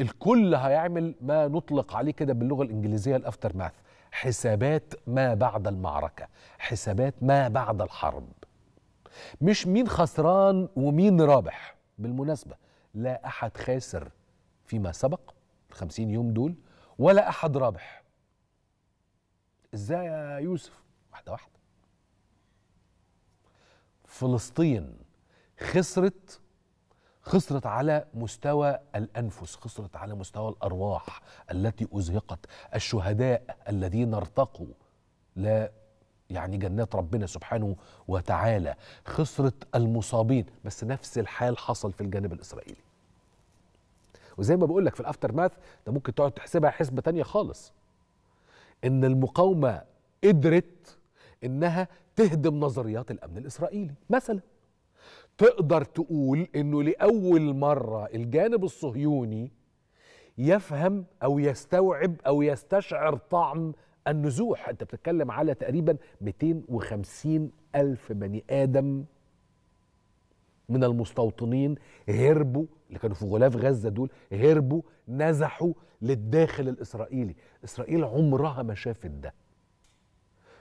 الكل هيعمل ما نطلق عليه كده باللغه الانجليزيه الافتر ماث حسابات ما بعد المعركه حسابات ما بعد الحرب مش مين خسران ومين رابح بالمناسبه لا احد خاسر فيما سبق ال50 يوم دول ولا احد رابح ازاي يا يوسف واحده واحده فلسطين خسرت خسرت على مستوى الانفس خسرت على مستوى الارواح التي ازهقت الشهداء الذين ارتقوا لا يعني جنات ربنا سبحانه وتعالى خسرت المصابين بس نفس الحال حصل في الجانب الاسرائيلي وزي ما بقول لك في الافتر ماث انت ممكن تقعد تحسبها حسبه تانية خالص ان المقاومه قدرت انها تهدم نظريات الامن الاسرائيلي مثلا تقدر تقول انه لاول مره الجانب الصهيوني يفهم او يستوعب او يستشعر طعم النزوح انت بتتكلم على تقريبا 250 الف بني ادم من المستوطنين هربوا اللي كانوا في غلاف غزه دول هربوا نزحوا للداخل الاسرائيلي اسرائيل عمرها ما شافت ده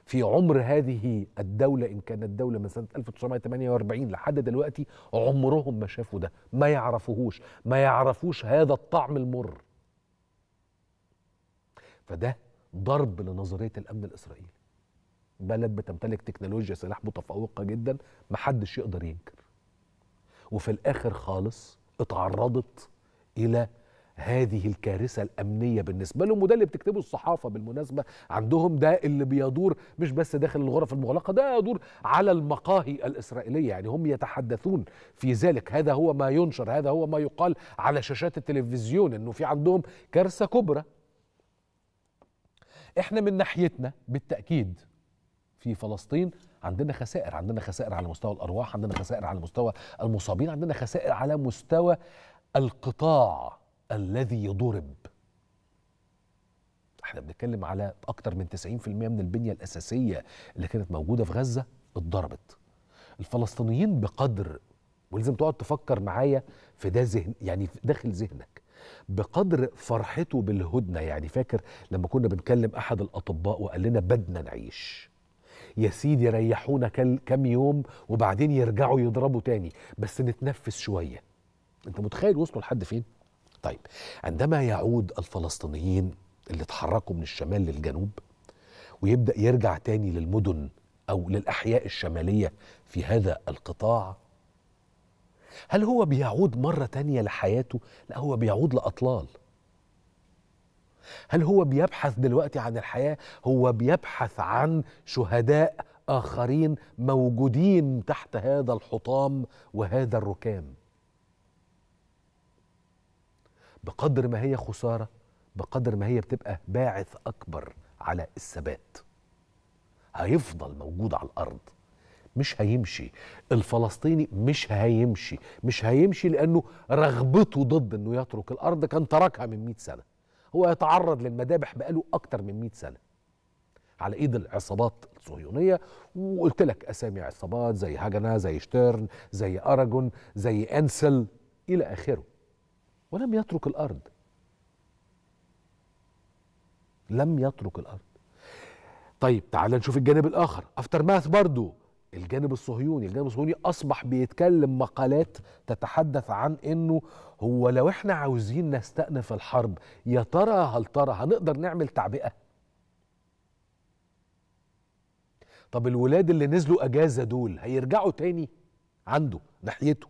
في عمر هذه الدولة إن كانت دولة من سنة 1948 لحد دلوقتي عمرهم ما شافوا ده ما يعرفوهوش ما يعرفوش هذا الطعم المر فده ضرب لنظرية الأمن الإسرائيلي بلد بتمتلك تكنولوجيا سلاح متفوقة جدا محدش يقدر ينكر وفي الآخر خالص اتعرضت إلى هذه الكارثه الامنيه بالنسبه لهم وده اللي بتكتبه الصحافه بالمناسبه عندهم ده اللي بيدور مش بس داخل الغرف المغلقه ده يدور على المقاهي الاسرائيليه يعني هم يتحدثون في ذلك هذا هو ما ينشر هذا هو ما يقال على شاشات التلفزيون انه في عندهم كارثه كبرى احنا من ناحيتنا بالتاكيد في فلسطين عندنا خسائر عندنا خسائر على مستوى الارواح عندنا خسائر على مستوى المصابين عندنا خسائر على مستوى القطاع الذي ضرب احنا بنتكلم على اكتر من 90% من البنيه الاساسيه اللي كانت موجوده في غزه اتضربت الفلسطينيين بقدر ولازم تقعد تفكر معايا في ده ذهن يعني داخل ذهنك بقدر فرحته بالهدنه يعني فاكر لما كنا بنكلم احد الاطباء وقال لنا بدنا نعيش يا سيدي ريحونا كم يوم وبعدين يرجعوا يضربوا تاني بس نتنفس شويه انت متخيل وصلوا لحد فين طيب عندما يعود الفلسطينيين اللي اتحركوا من الشمال للجنوب ويبدا يرجع تاني للمدن او للاحياء الشماليه في هذا القطاع هل هو بيعود مره تانيه لحياته لا هو بيعود لاطلال هل هو بيبحث دلوقتي عن الحياه هو بيبحث عن شهداء اخرين موجودين تحت هذا الحطام وهذا الركام بقدر ما هي خساره بقدر ما هي بتبقى باعث اكبر على الثبات هيفضل موجود على الارض مش هيمشي الفلسطيني مش هيمشي مش هيمشي لانه رغبته ضد انه يترك الارض كان تركها من 100 سنه هو يتعرض للمذابح بقاله اكتر من 100 سنه على ايد العصابات الصهيونيه وقلت لك اسامي عصابات زي هاجنا زي شتيرن زي اراجون زي انسل الى اخره ولم يترك الارض لم يترك الارض طيب تعال نشوف الجانب الاخر افتر ماث برضو الجانب الصهيوني الجانب الصهيوني اصبح بيتكلم مقالات تتحدث عن انه هو لو احنا عاوزين نستأنف الحرب يا ترى هل ترى هنقدر نعمل تعبئه طب الولاد اللي نزلوا اجازه دول هيرجعوا تاني عنده ناحيته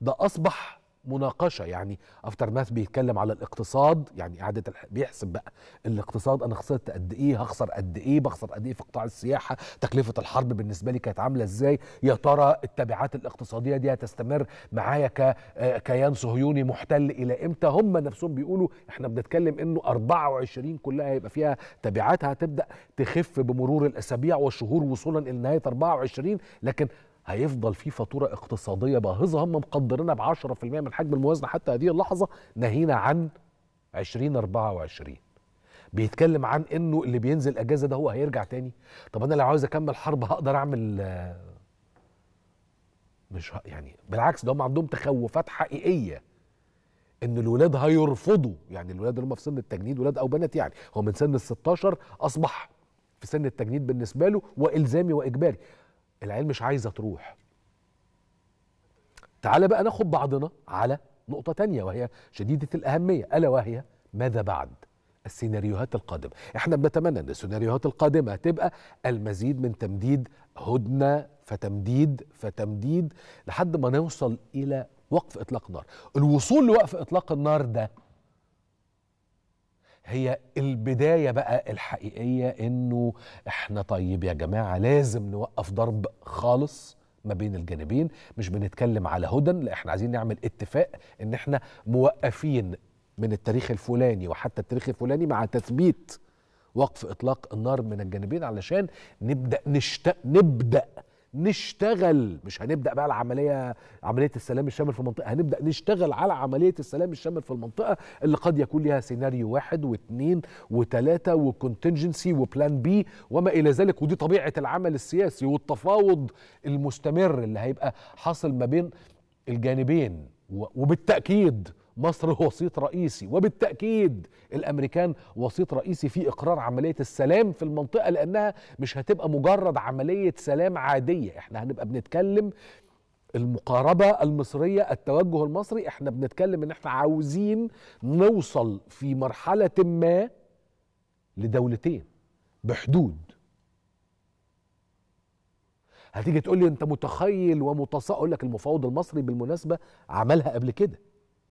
ده اصبح مناقشه يعني افتر ماث بيتكلم على الاقتصاد يعني اعاده الح... بيحسب بقى الاقتصاد انا خسرت قد ايه هخسر قد ايه بخسر قد ايه في قطاع السياحه تكلفه الحرب بالنسبه لي كانت عامله ازاي يا ترى التبعات الاقتصاديه دي هتستمر معايا ك... كيان صهيوني محتل الى امتى هم نفسهم بيقولوا احنا بنتكلم انه 24 كلها هيبقى فيها تبعاتها هتبدا تخف بمرور الاسابيع والشهور وصولا الى نهايه 24 لكن هيفضل في فاتوره اقتصاديه باهظه هم مقدرينها ب 10% من حجم الموازنه حتى هذه اللحظه ناهينا عن 2024 بيتكلم عن انه اللي بينزل اجازه ده هو هيرجع تاني طب انا لو عاوز اكمل حرب هقدر اعمل مش يعني بالعكس ده هم عندهم تخوفات حقيقيه ان الولاد هيرفضوا يعني الولاد اللي هم في سن التجنيد ولاد او بنات يعني هو من سن ال 16 اصبح في سن التجنيد بالنسبه له والزامي واجباري العيال مش عايزه تروح تعال بقى ناخد بعضنا على نقطه تانية وهي شديده الاهميه الا وهي ماذا بعد السيناريوهات القادمة احنا بنتمنى ان السيناريوهات القادمة تبقى المزيد من تمديد هدنة فتمديد فتمديد لحد ما نوصل الى وقف اطلاق نار الوصول لوقف اطلاق النار ده هي البداية بقى الحقيقية انه احنا طيب يا جماعة لازم نوقف ضرب خالص ما بين الجانبين مش بنتكلم على هدى لا احنا عايزين نعمل اتفاق ان احنا موقفين من التاريخ الفلاني وحتى التاريخ الفلاني مع تثبيت وقف اطلاق النار من الجانبين علشان نبدا نشتاق نبدا نشتغل مش هنبدا بقى العمليه عمليه السلام الشامل في المنطقه هنبدا نشتغل على عمليه السلام الشامل في المنطقه اللي قد يكون ليها سيناريو واحد واثنين وثلاثه وكونتنجنسي وبلان بي وما الى ذلك ودي طبيعه العمل السياسي والتفاوض المستمر اللي هيبقى حاصل ما بين الجانبين وبالتاكيد مصر وسيط رئيسي وبالتأكيد الأمريكان وسيط رئيسي في إقرار عملية السلام في المنطقة لأنها مش هتبقى مجرد عملية سلام عادية احنا هنبقى بنتكلم المقاربة المصرية التوجه المصري احنا بنتكلم ان احنا عاوزين نوصل في مرحلة ما لدولتين بحدود هتيجي تقول لي انت متخيل ومتص اقول لك المفاوض المصري بالمناسبه عملها قبل كده